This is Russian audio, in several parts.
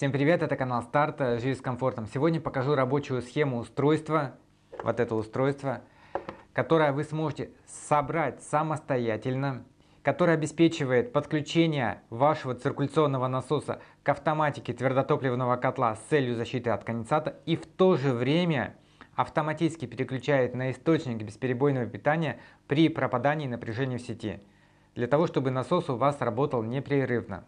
Всем привет, это канал Старта «Жизнь с комфортом». Сегодня покажу рабочую схему устройства, вот это устройство, которое вы сможете собрать самостоятельно, которое обеспечивает подключение вашего циркуляционного насоса к автоматике твердотопливного котла с целью защиты от конденсата и в то же время автоматически переключает на источник бесперебойного питания при пропадании напряжения в сети, для того чтобы насос у вас работал непрерывно.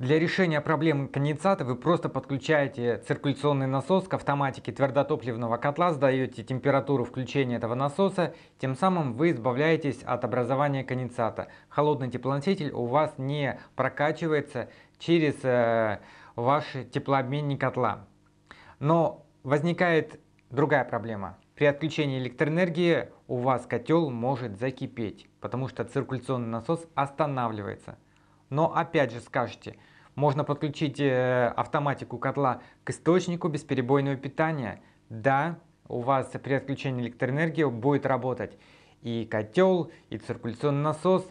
Для решения проблемы конденсата вы просто подключаете циркуляционный насос к автоматике твердотопливного котла, задаете температуру включения этого насоса, тем самым вы избавляетесь от образования конденсата. Холодный теплоноситель у вас не прокачивается через э, ваш теплообменник котла. Но возникает другая проблема. При отключении электроэнергии у вас котел может закипеть, потому что циркуляционный насос останавливается. Но опять же скажете, можно подключить э, автоматику котла к источнику бесперебойного питания. Да, у вас при отключении электроэнергии будет работать и котел, и циркуляционный насос.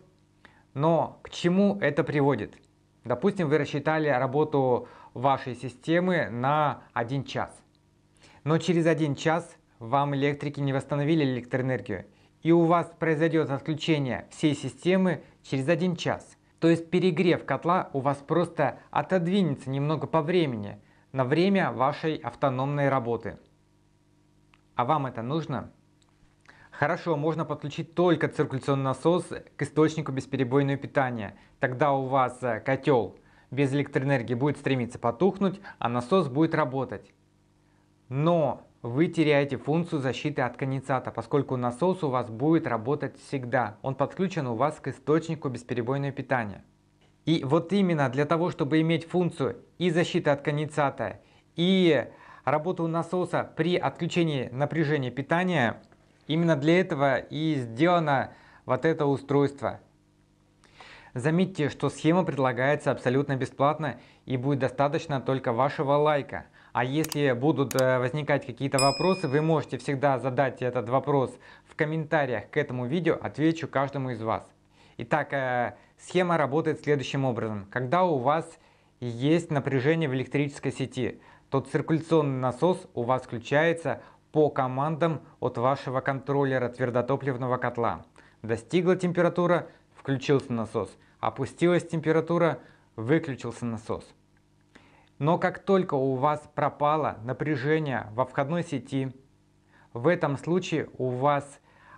Но к чему это приводит? Допустим, вы рассчитали работу вашей системы на 1 час. Но через 1 час вам электрики не восстановили электроэнергию. И у вас произойдет отключение всей системы через 1 час. То есть перегрев котла у вас просто отодвинется немного по времени, на время вашей автономной работы. А вам это нужно? Хорошо, можно подключить только циркуляционный насос к источнику бесперебойного питания. Тогда у вас э, котел без электроэнергии будет стремиться потухнуть, а насос будет работать. Но вы теряете функцию защиты от конденсата, поскольку насос у вас будет работать всегда. Он подключен у вас к источнику бесперебойного питания. И вот именно для того, чтобы иметь функцию и защиты от конденсата, и работу насоса при отключении напряжения питания, именно для этого и сделано вот это устройство. Заметьте, что схема предлагается абсолютно бесплатно и будет достаточно только вашего лайка. А если будут э, возникать какие-то вопросы, вы можете всегда задать этот вопрос в комментариях к этому видео, отвечу каждому из вас. Итак, э, схема работает следующим образом. Когда у вас есть напряжение в электрической сети, то циркуляционный насос у вас включается по командам от вашего контроллера твердотопливного котла. Достигла температура, включился насос. Опустилась температура, выключился насос. Но как только у вас пропало напряжение во входной сети, в этом случае у вас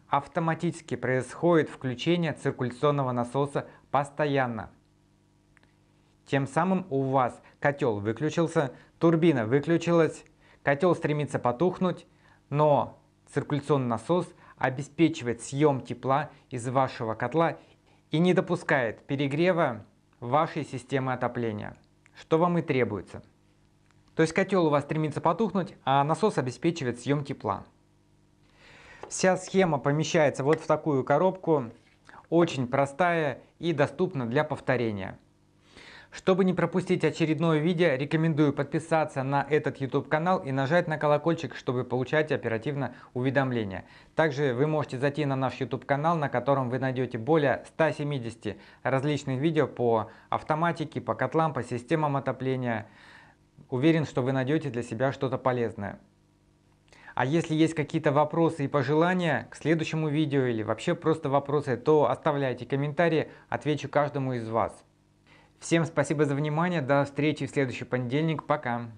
автоматически происходит включение циркуляционного насоса постоянно. Тем самым у вас котел выключился, турбина выключилась, котел стремится потухнуть, но циркуляционный насос обеспечивает съем тепла из вашего котла и не допускает перегрева вашей системы отопления что вам и требуется. То есть котел у вас стремится потухнуть, а насос обеспечивает съем тепла. Вся схема помещается вот в такую коробку, очень простая и доступна для повторения. Чтобы не пропустить очередное видео, рекомендую подписаться на этот YouTube канал и нажать на колокольчик, чтобы получать оперативно уведомления. Также вы можете зайти на наш YouTube канал, на котором вы найдете более 170 различных видео по автоматике, по котлам, по системам отопления. Уверен, что вы найдете для себя что-то полезное. А если есть какие-то вопросы и пожелания к следующему видео или вообще просто вопросы, то оставляйте комментарии, отвечу каждому из вас. Всем спасибо за внимание, до встречи в следующий понедельник, пока!